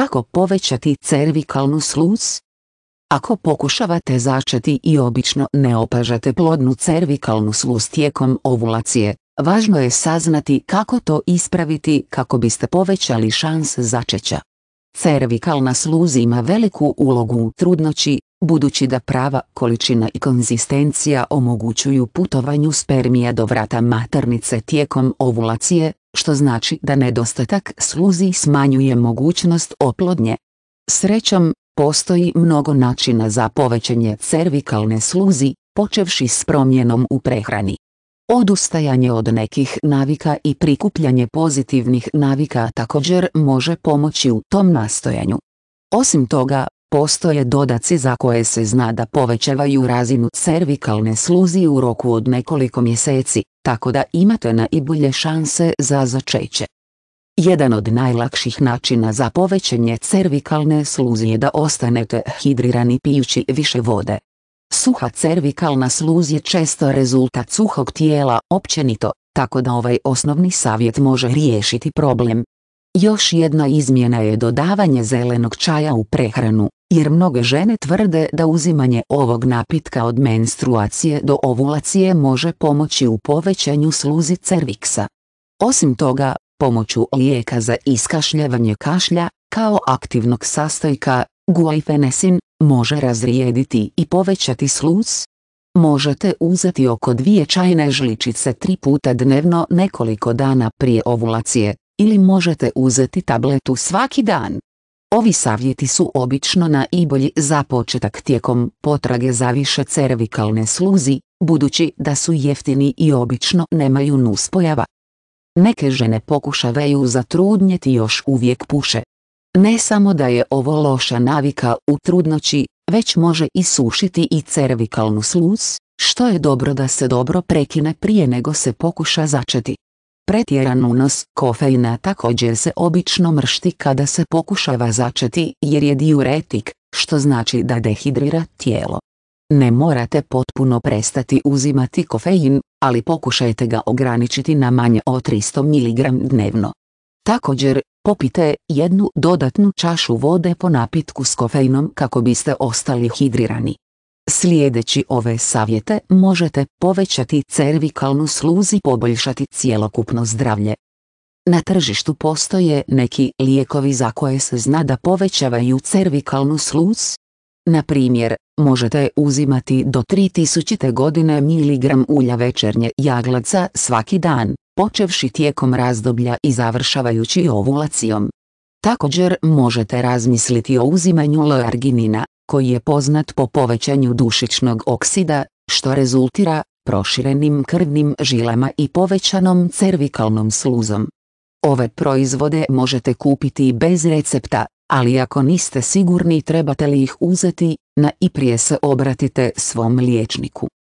Kako povećati cervikalnu sluz? Ako pokušavate začeti i obično ne opažate plodnu cervikalnu sluz tijekom ovulacije, važno je saznati kako to ispraviti kako biste povećali šans začeća. Cervikalna sluz ima veliku ulogu u trudnoći, budući da prava količina i konzistencija omogućuju putovanju spermija do vrata maternice tijekom ovulacije, što znači da nedostatak sluzi smanjuje mogućnost oplodnje. Srećom, postoji mnogo načina za povećanje cervikalne sluzi, počevši s promjenom u prehrani. Odustajanje od nekih navika i prikupljanje pozitivnih navika također može pomoći u tom nastojanju. Osim toga, Postoje dodaci za koje se zna da povećavaju razinu cervikalne sluzi u roku od nekoliko mjeseci, tako da imate najbolje šanse za začeće. Jedan od najlakših načina za povećanje cervikalne sluzi je da ostanete hidrirani pijući više vode. Suha cervikalna sluz je često rezultat suhog tijela općenito, tako da ovaj osnovni savjet može riješiti problem. Još jedna izmjena je dodavanje zelenog čaja u prehranu jer mnoge žene tvrde da uzimanje ovog napitka od menstruacije do ovulacije može pomoći u povećanju sluzi cerviksa. Osim toga, pomoću lijeka za iskašljavanje kašlja, kao aktivnog sastojka, guajfenesin, može razrijediti i povećati sluz. Možete uzeti oko dvije čajne žličice tri puta dnevno nekoliko dana prije ovulacije, ili možete uzeti tabletu svaki dan. Ovi savjeti su obično najbolji za početak tijekom potrage za više cervikalne sluzi, budući da su jeftini i obično nemaju nuspojava. Neke žene pokušavaju zatrudnjeti još uvijek puše. Ne samo da je ovo loša navika u trudnoći, već može i sušiti i cervikalnu sluz, što je dobro da se dobro prekine prije nego se pokuša začeti. Pretjeran unos kofeina također se obično mršti kada se pokušava začeti jer je diuretik, što znači da dehidrira tijelo. Ne morate potpuno prestati uzimati kofein, ali pokušajte ga ograničiti na manje od 300 mg dnevno. Također, popite jednu dodatnu čašu vode po napitku s kofeinom kako biste ostali hidrirani. Slijedeći ove savjete možete povećati cervikalnu sluz i poboljšati cjelokupno zdravlje. Na tržištu postoje neki lijekovi za koje se zna da povećavaju cervikalnu sluz. Na primjer, možete uzimati do 3000 godine miligram ulja večernje jaglaca svaki dan, počevši tijekom razdoblja i završavajući ovulacijom. Također možete razmisliti o uzimanju learginina, koji je poznat po povećanju dušičnog oksida, što rezultira proširenim krvnim žilama i povećanom cervikalnom sluzom. Ove proizvode možete kupiti bez recepta, ali ako niste sigurni trebate li ih uzeti, na i prije se obratite svom liječniku.